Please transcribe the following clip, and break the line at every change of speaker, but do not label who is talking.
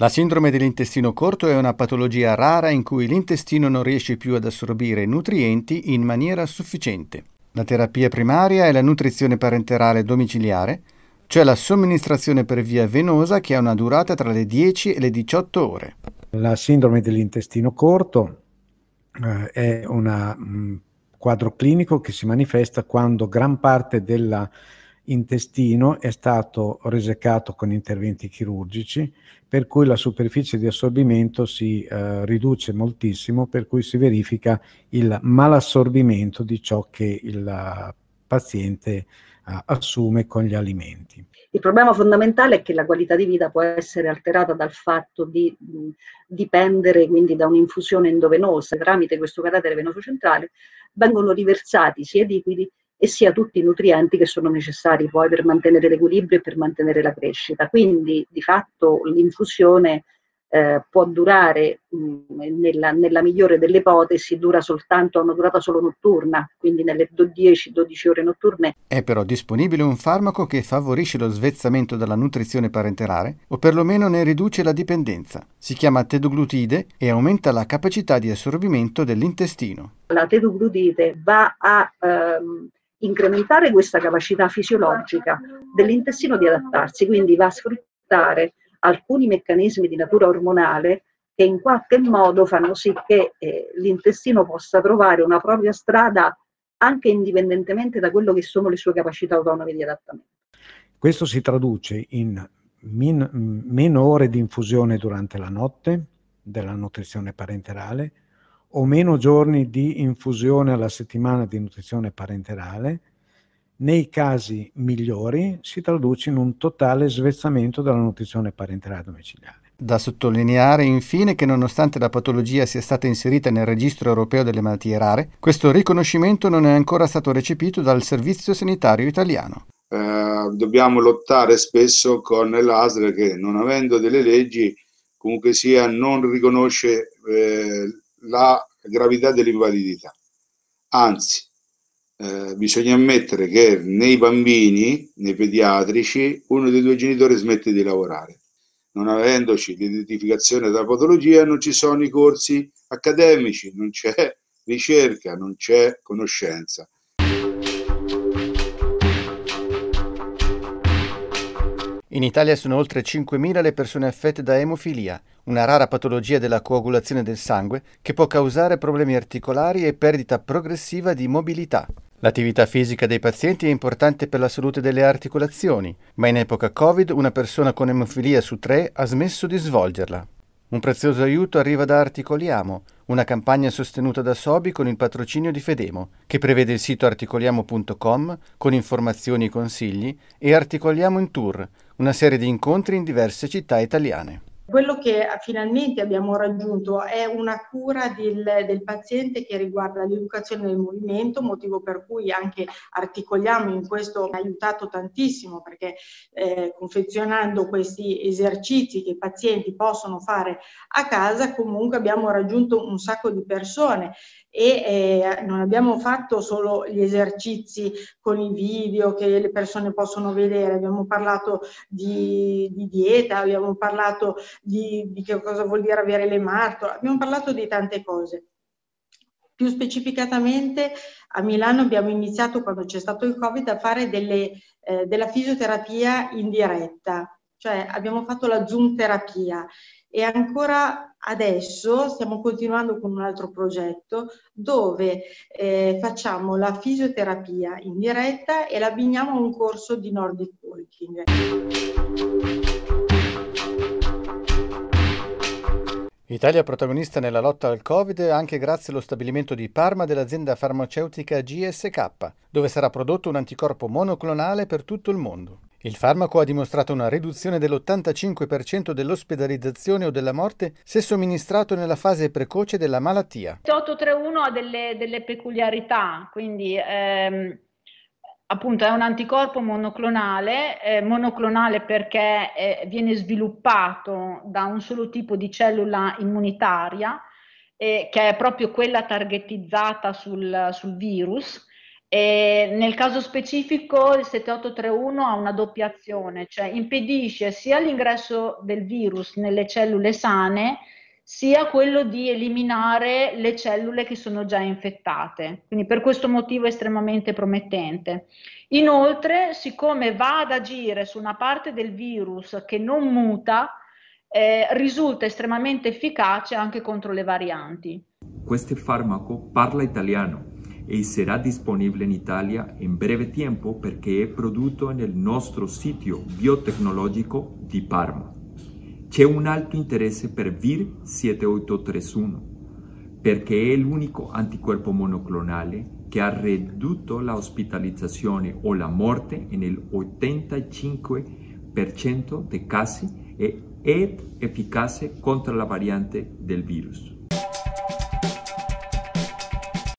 La sindrome dell'intestino corto è una patologia rara in cui l'intestino non riesce più ad assorbire nutrienti in maniera sufficiente. La terapia primaria è la nutrizione parenterale domiciliare, cioè la somministrazione per via venosa che ha una durata tra le 10 e le 18 ore.
La sindrome dell'intestino corto eh, è un mm, quadro clinico che si manifesta quando gran parte della intestino è stato resecato con interventi chirurgici, per cui la superficie di assorbimento si eh, riduce moltissimo, per cui si verifica il malassorbimento di ciò che il eh, paziente eh, assume con gli alimenti.
Il problema fondamentale è che la qualità di vita può essere alterata dal fatto di mm, dipendere quindi da un'infusione endovenosa. Tramite questo carattere venoso centrale vengono riversati sia liquidi e sia tutti i nutrienti che sono necessari poi per mantenere l'equilibrio e per mantenere la crescita. Quindi di fatto l'infusione eh, può durare, mh, mm, nella, nella, migliore delle ipotesi, dura soltanto, ha una durata solo notturna, quindi nelle 10-12 ore notturne.
È però disponibile un farmaco che favorisce lo svezzamento della nutrizione parenterale o perlomeno ne riduce la dipendenza. Si chiama tedoglutide e aumenta la capacità di assorbimento dell'intestino.
La tedoglutide va a... Ehm, incrementare questa capacità fisiologica dell'intestino di adattarsi, quindi va a sfruttare alcuni meccanismi di natura ormonale che in qualche modo fanno sì che eh, l'intestino possa trovare una propria strada anche indipendentemente da quello che sono le sue capacità autonome di adattamento.
Questo si traduce in min- meno ore di infusione durante la notte della nutrizione parenterale, o meno giorni di infusione alla settimana di nutrizione parenterale, nei casi migliori si traduce in un totale svezzamento della nutrizione parenterale domiciliare. Da sottolineare infine che nonostante la patologia sia stata
inserita nel registro europeo delle malattie rare, questo riconoscimento non è ancora stato recepito dal Servizio Sanitario Italiano.
Eh, dobbiamo lottare spesso con l'ASL che non avendo delle leggi comunque sia non riconosce eh, la gravità dell'invalidità. Anzi, eh, bisogna ammettere che nei bambini, nei pediatrici, uno dei due genitori smette di lavorare. Non avendoci l'identificazione della patologia, non ci sono i corsi accademici, non c'è ricerca, non c'è conoscenza.
In Italia sono oltre 5.000 le persone affette da emofilia, una rara patologia della coagulazione del sangue che può causare problemi articolari e perdita progressiva di mobilità. L'attività fisica dei pazienti è importante per la salute delle articolazioni, ma in epoca Covid una persona con emofilia su tre ha smesso di svolgerla. Un prezioso aiuto arriva da Articoliamo, una campagna sostenuta da Sobi con il patrocinio di Fedemo, che prevede il sito articoliamo.com con informazioni e consigli e Articoliamo in Tour, una serie di incontri in diverse città italiane.
Quello che eh, finalmente abbiamo raggiunto è una cura del, del, paziente che riguarda l'educazione del movimento, motivo per cui anche articoliamo in questo, ha aiutato tantissimo perché eh, confezionando questi esercizi che i pazienti possono fare a casa, comunque abbiamo raggiunto un sacco di persone e eh, non abbiamo fatto solo gli esercizi con i video che le persone possono vedere, abbiamo parlato di, di dieta, abbiamo parlato di, di che cosa vuol dire avere le martole, abbiamo parlato di tante cose. Più specificatamente a Milano abbiamo iniziato, quando c'è stato il Covid, a fare delle, eh, della fisioterapia in diretta, cioè abbiamo fatto la Zoom terapia e ancora adesso stiamo continuando con un altro progetto dove eh, facciamo la fisioterapia in diretta e l'abbiniamo a un corso di Nordic Walking.
Italia protagonista nella lotta al Covid anche grazie allo stabilimento di Parma dell'azienda farmaceutica GSK, dove sarà prodotto un anticorpo monoclonale per tutto il mondo. Il farmaco ha dimostrato una riduzione dell'85% dell'ospedalizzazione o della morte se somministrato nella fase precoce della malattia. Il
831 ha delle, delle peculiarità, quindi ehm, appunto è un anticorpo monoclonale, eh, monoclonale perché eh, viene sviluppato da un solo tipo di cellula immunitaria, eh, che è proprio quella targetizzata sul, sul virus e nel caso specifico il 7831 ha una doppia azione, cioè impedisce sia l'ingresso del virus nelle cellule sane, sia quello di eliminare le cellule che sono già infettate. Quindi per questo motivo è estremamente promettente. Inoltre, siccome va ad agire su una parte del virus che non muta, eh, risulta estremamente efficace anche contro le varianti.
Questo farmaco parla italiano e será disponible en Italia en breve porque es è en el nuestro sitio biotecnológico di Parma. C'è un alto interesse per VIR-7831 es el único anticuerpo monoclonal que ha reducido la ospitalizzazione o la muerte en el 85% de casi y e es eficaz contra la variante del virus.